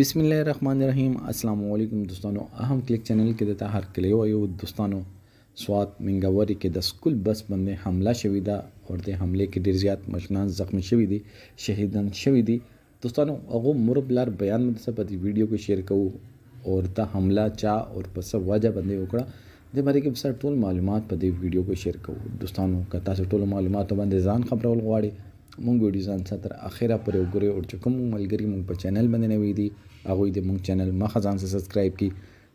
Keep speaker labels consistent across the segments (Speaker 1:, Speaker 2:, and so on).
Speaker 1: بسم الله الرحمن الرحیم السلام علیکم دوستانو اهم کلیک چینل کې د هر کلی وایو دوستانو سوات منګوري کې د سکول بس باندې حمله شوې ده او د حمله کې ډیر زیات مشنان زخمی شوي دي شهیدان شوي دي دوستانو هغه مربلار بیان مې څه په دې ویډیو کې شیر کوو او دا حمله چا او په څه وجه باندې وکړه د باندې کې سر ټول معلومات په دې ویډیو کې شیر کوو دوستانو که تاسو ټول معلومات باندې ځان خبرول غواړئ مونږ ویډیو ځان سره اخره پر وګوري او چې کوم ملګری مونږ په چینل باندې نوي دي هغه دې مونږ چینل مخه ځان سره سبسکرایب کی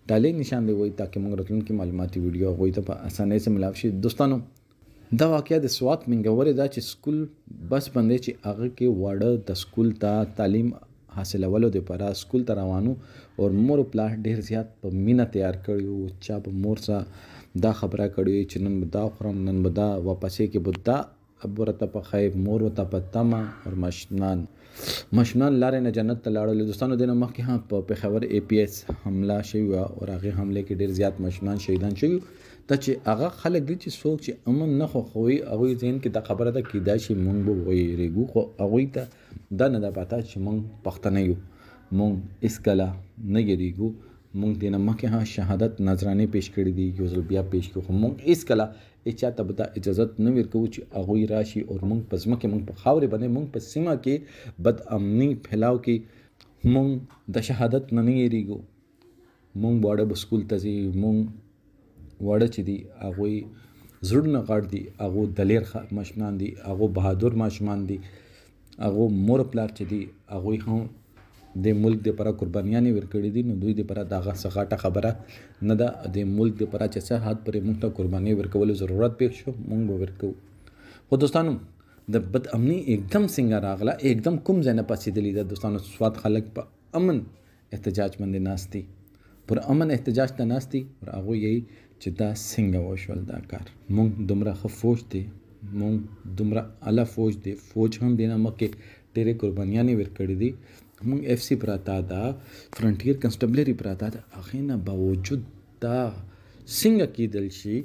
Speaker 1: ډالې نشان دی وای تاکي مونږ راتلونکي معلوماتي ویډیو هغه ته په اسانۍ سره ملاوي شي دوستانو دا واقعیا د سوات منګورې دا چې سکول بس باندې چې هغه کې واړه د سکول ته تعلیم حاصلولو لپاره سکول ته روانو او مور پلار ډیر زیات په مینه تیار کړیو چا په مور سره دا خبره کړی چې نن به دا خورم نن به دا واپسې کې به دا اب ورته په خیب مور ورته په تما او مشنان مشنان لارې نه جنت ته لاړل دوستانو دنه مخکې هم په پېښور اي پي اس حمله شوی و او هغه حمله کې ډیر زیات مشنان شهیدان شوی ته چې هغه خلک دي چې څوک چې امن نه خو خوي هغه ذهن کې د خبره ده کې دا چې مونږ به وېریږو خو هغه ته دا نه ده پاته چې مونږ پښتانه یو مونږ اسکلا نه ګریږو مونږ دینه مخکې ها شهادت نظرانه پیش کړی دی یو ځل بیا پیش کړو خو مونږ اس کله اچا ته به اجازت نه ورکوو چې هغوی راشي او مونږ په ځمکه مونږ په خاورې باندې مونږ په سیمه کې بد امني پھیلاو کې مونږ د شهادت نه نه یریږو مونږ واړه به سکول ته ځي مونږ واړه چې دي هغوی زړونه غړ دي هغو دلیر ماشومان دي هغو بهادر ماشومان دي هغو مور پلار چې دي هغوی هم د ملک د پره قربانیانې ورکړې دي نو دوی د پره دا غټه خبره نه ده د ملک د پره چې څه حد پرې موږ ته قرباني ورکولو ضرورت پېښ شو موږ به ورکو خو دوستانو د بد امني एकदम څنګه راغله एकदम کوم ځای نه پاسېدلې ده دوستانو سواد خلک په امن احتجاج باندې ناستي پر امن احتجاج ته ناستي پر هغه یی چې دا څنګه وشول دا کار مونږ دومره خفوش دي مونږ دومره الا فوج دي فوج هم دینه مکه ډېرې قربانیانې ورکړې دي موږ اف سي پراته دا فرنټیر کنسټبلری پراته دا هغه نه باوجود دا څنګه کېدل شي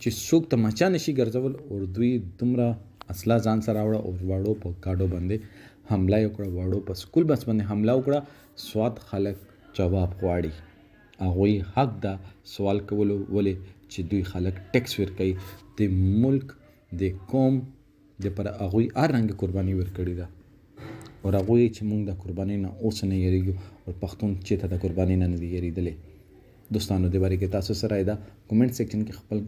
Speaker 1: چې څوک تماچا نشي ګرځول او دوی دومره اصلا ځان سره راوړه او واړو په کاډو باندې حمله وکړه واړو په سکول بس باندې حمله وکړه سواد خلک جواب غواړي هغوی حق دا سوال کولو ولې چې دوی خلک ټیکس ورکوي د ملک د قوم د پر هغوی هر رنګ قرباني ورکړي ده او هغوی چې موږ د قربانۍ نه اوس نه یریږو او پښتون چې ته د قربانۍ نه نه دی یریدلی دوستانو دې باره کې تاسو سره دا کومنټ سیکشن کې خپل